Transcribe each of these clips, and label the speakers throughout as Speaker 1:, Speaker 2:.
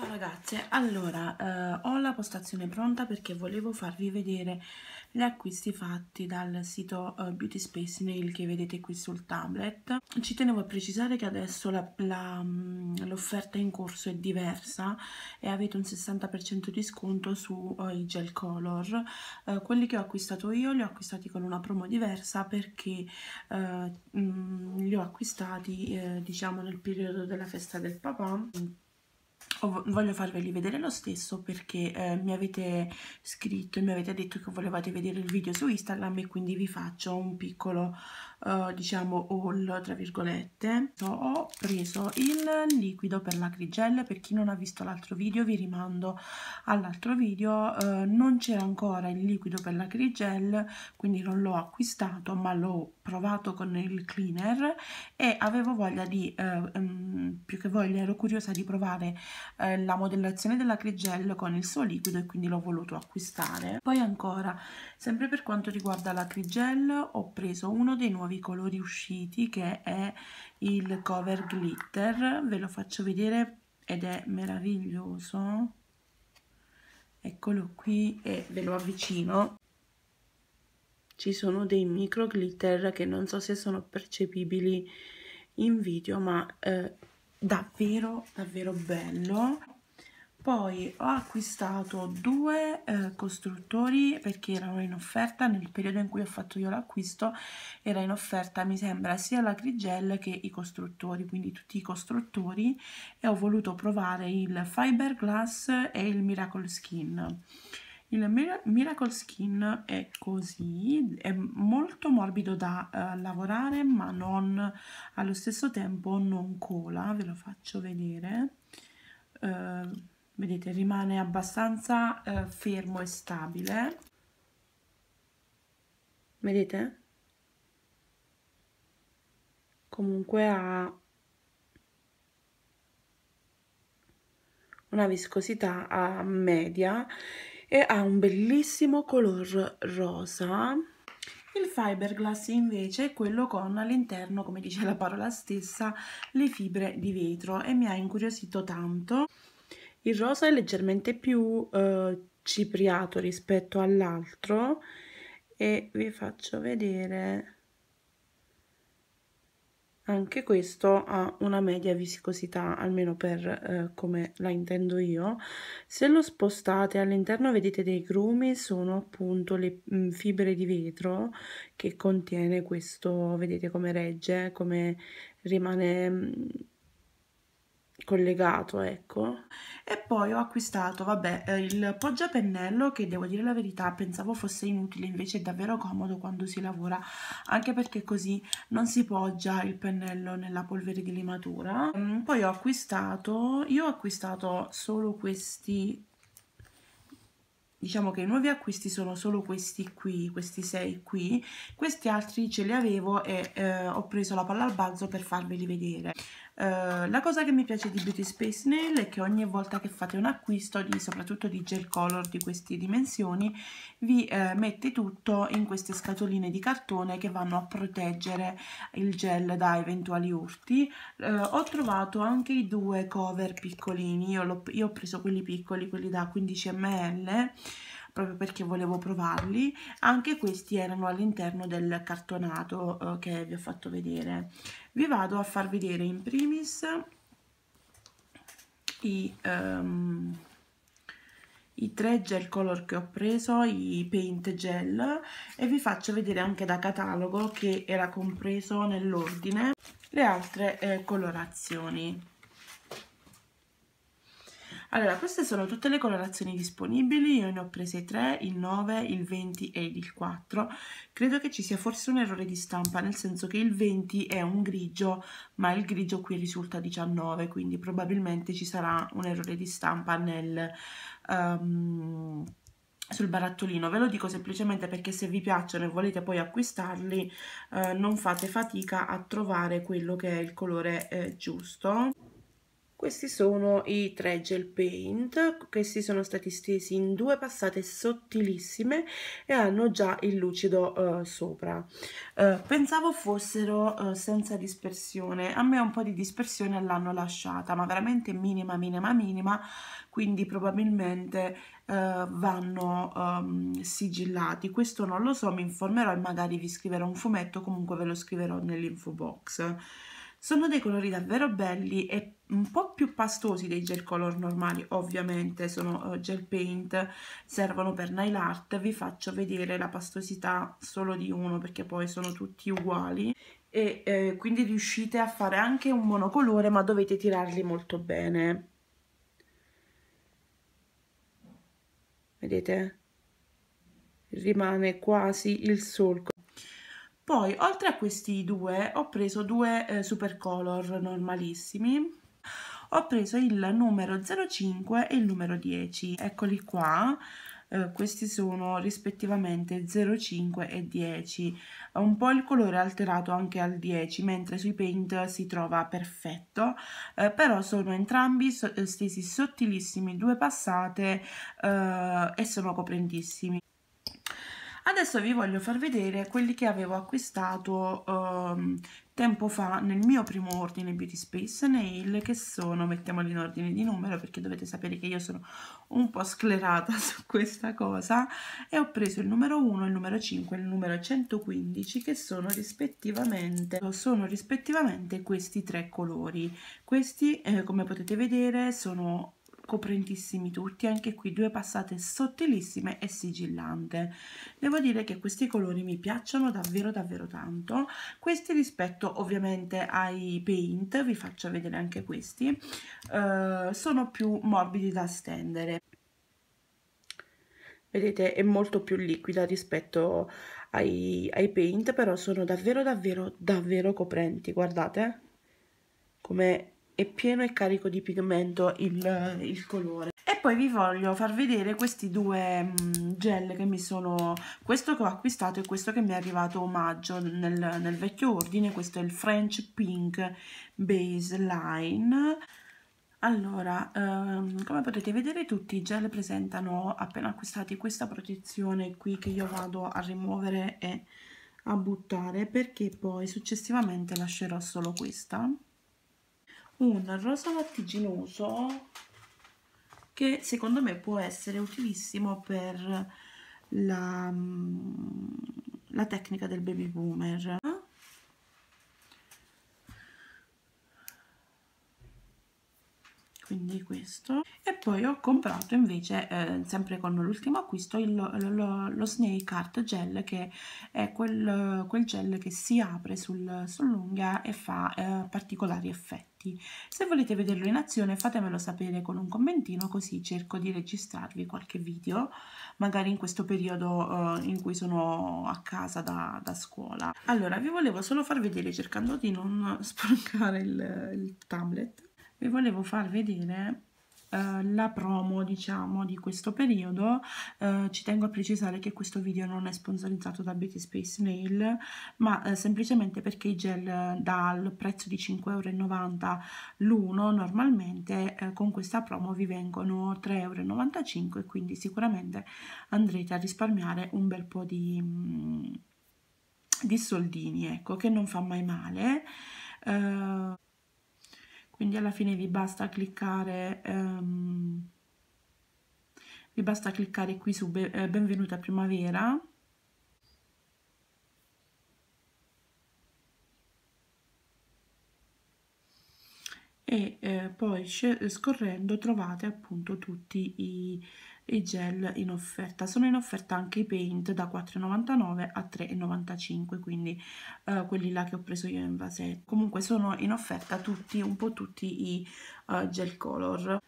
Speaker 1: Ciao ragazze, allora eh, ho la postazione pronta perché volevo farvi vedere gli acquisti fatti dal sito eh, Beauty Space Nail che vedete qui sul tablet. Ci tenevo a precisare che adesso mm, l'offerta in corso è diversa e avete un 60% di sconto sui eh, gel color. Eh, quelli che ho acquistato io li ho acquistati con una promo diversa perché mh, eh, mm, li ho acquistati eh, diciamo nel periodo della festa del papà voglio farveli vedere lo stesso perché eh, mi avete scritto e mi avete detto che volevate vedere il video su Instagram e quindi vi faccio un piccolo eh, diciamo haul tra virgolette ho preso il liquido per la crigelle per chi non ha visto l'altro video vi rimando all'altro video eh, non c'era ancora il liquido per la crigelle quindi non l'ho acquistato ma l'ho provato con il cleaner e avevo voglia di eh, mm, più che voglia ero curiosa di provare eh, la modellazione della Crigel con il suo liquido e quindi l'ho voluto acquistare poi ancora sempre per quanto riguarda la Crigel ho preso uno dei nuovi colori usciti che è il cover glitter ve lo faccio vedere ed è meraviglioso eccolo qui e ve lo avvicino ci sono dei micro glitter che non so se sono percepibili in video ma eh, davvero davvero bello poi ho acquistato due eh, costruttori perché erano in offerta nel periodo in cui ho fatto io l'acquisto era in offerta mi sembra sia la Grigel che i costruttori quindi tutti i costruttori e ho voluto provare il Fiberglass e il Miracle Skin il Mir Miracle Skin è così, è molto morbido da uh, lavorare ma non allo stesso tempo non cola, ve lo faccio vedere. Uh, vedete rimane abbastanza uh, fermo e stabile. Vedete? Comunque ha una viscosità a media e ha un bellissimo color rosa. Il fiberglass invece è quello con all'interno, come dice la parola stessa, le fibre di vetro e mi ha incuriosito tanto. Il rosa è leggermente più eh, cipriato rispetto all'altro e vi faccio vedere anche questo ha una media viscosità, almeno per eh, come la intendo io. Se lo spostate all'interno vedete dei grumi, sono appunto le mh, mm, fibre di vetro che contiene questo, vedete come regge, come rimane... Mh, mm, collegato, ecco. E poi ho acquistato, vabbè, eh, il poggiapennello che devo dire la verità, pensavo fosse inutile, invece è davvero comodo quando si lavora, anche perché così non si poggia il pennello nella polvere di limatura. Mm, poi ho acquistato, io ho acquistato solo questi diciamo che i nuovi acquisti sono solo questi qui, questi sei qui, questi altri ce li avevo e eh, ho preso la palla al balzo per farveli vedere. Eh, la cosa che mi piace di Beauty Space Nail è che ogni volta che fate un acquisto, di, soprattutto di gel color di queste dimensioni, vi uh, mette tutto in queste scatoline di cartone che vanno a proteggere il gel da eventuali urti. Uh, ho trovato anche i due cover piccolini, io, io ho preso quelli piccoli, quelli da 15 ml, proprio perché volevo provarli anche questi erano all'interno del cartonato eh, che vi ho fatto vedere vi vado a far vedere in primis i, um, i tre gel color che ho preso, i paint gel e vi faccio vedere anche da catalogo che era compreso nell'ordine le altre eh, colorazioni allora, queste sono tutte le colorazioni disponibili, io ne ho prese 3, il 9, il 20 e il 4. Credo che ci sia forse un errore di stampa, nel senso che il 20 è un grigio, ma il grigio qui risulta 19, quindi probabilmente ci sarà un errore di stampa nel... Um, sul barattolino ve lo dico semplicemente perché se vi piacciono e volete poi acquistarli eh, non fate fatica a trovare quello che è il colore eh, giusto questi sono i tre gel paint, questi sono stati stesi in due passate sottilissime e hanno già il lucido eh, sopra. Eh, pensavo fossero eh, senza dispersione, a me un po' di dispersione l'hanno lasciata, ma veramente minima, minima, minima, quindi probabilmente eh, vanno um, sigillati. Questo non lo so, mi informerò e magari vi scriverò un fumetto, comunque ve lo scriverò nell'info box. Sono dei colori davvero belli e un po' più pastosi dei gel color normali, ovviamente sono eh, gel paint, servono per nail art, vi faccio vedere la pastosità solo di uno perché poi sono tutti uguali e eh, quindi riuscite a fare anche un monocolore ma dovete tirarli molto bene. Vedete? Rimane quasi il solco. Poi, oltre a questi due, ho preso due eh, color normalissimi. Ho preso il numero 05 e il numero 10. Eccoli qua. Eh, questi sono rispettivamente 0,5 e 10 un po' il colore alterato anche al 10 mentre sui paint si trova perfetto eh, però sono entrambi so eh, stesi sottilissimi due passate eh, e sono coprentissimi Adesso vi voglio far vedere quelli che avevo acquistato um, tempo fa nel mio primo ordine Beauty Space Nail che sono, mettiamoli in ordine di numero perché dovete sapere che io sono un po' sclerata su questa cosa e ho preso il numero 1, il numero 5 e il numero 115 che sono rispettivamente, sono rispettivamente questi tre colori questi eh, come potete vedere sono coprentissimi tutti anche qui due passate sottilissime e sigillante devo dire che questi colori mi piacciono davvero davvero tanto questi rispetto ovviamente ai paint vi faccio vedere anche questi eh, sono più morbidi da stendere vedete è molto più liquida rispetto ai, ai paint però sono davvero davvero davvero coprenti guardate come è pieno e carico di pigmento il, il colore e poi vi voglio far vedere questi due mm, gel che mi sono questo che ho acquistato e questo che mi è arrivato omaggio nel, nel vecchio ordine questo è il French Pink Baseline allora, ehm, come potete vedere tutti i gel presentano appena acquistati questa protezione qui che io vado a rimuovere e a buttare perché poi successivamente lascerò solo questa un rosa lattiginoso che secondo me può essere utilissimo per la, mm, la tecnica del baby boomer quindi questo e poi ho comprato invece eh, sempre con l'ultimo acquisto il, lo, lo, snake art gel che è quel, quel gel che si apre sul, sull'unghia e fa eh, particolari effetti se volete vederlo in azione fatemelo sapere con un commentino così cerco di registrarvi qualche video magari in questo periodo eh, in cui sono a casa da, da, scuola allora vi volevo solo far vedere cercando di non sporcare il, il tablet vi volevo far vedere Uh, la promo diciamo di questo periodo uh, ci tengo a precisare che questo video non è sponsorizzato da Beauty Space Nail ma uh, semplicemente perché i gel dal prezzo di 5,90€ l'uno normalmente con questa promo vi vengono 3,95€ quindi sicuramente andrete a risparmiare un bel po' di, mm, di soldini ecco che non fa mai male quindi alla fine vi basta cliccare um, vi basta cliccare qui su be eh, benvenuta primavera e eh, poi scorrendo trovate appunto tutti i i gel in offerta sono in offerta anche i paint da 4,99 a 3,95 quindi eh, quelli là che ho preso io in vasetto comunque sono in offerta tutti un po' tutti i uh, gel color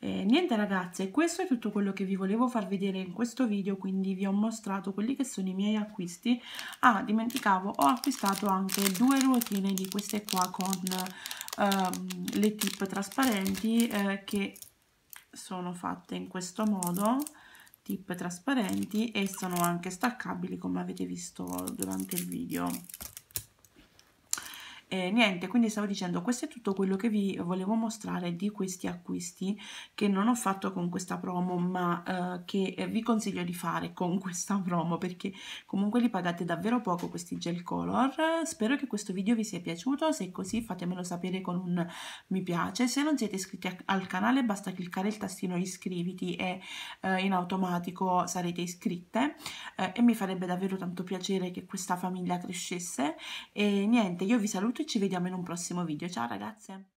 Speaker 1: eh, niente ragazze, questo è tutto quello che vi volevo far vedere in questo video, quindi vi ho mostrato quelli che sono i miei acquisti. Ah, dimenticavo, ho acquistato anche due ruotine di queste qua con ehm, le tip trasparenti eh, che sono fatte in questo modo tip trasparenti e sono anche staccabili come avete visto durante il video e niente, quindi stavo dicendo, questo è tutto quello che vi volevo mostrare di questi acquisti che non ho fatto con questa promo, ma eh, che vi consiglio di fare con questa promo perché comunque li pagate davvero poco questi gel color. Spero che questo video vi sia piaciuto, se è così fatemelo sapere con un mi piace. Se non siete iscritti al canale basta cliccare il tastino iscriviti e eh, in automatico sarete iscritte eh, e mi farebbe davvero tanto piacere che questa famiglia crescesse. E niente, io vi saluto tutto e ci vediamo in un prossimo video. Ciao ragazze!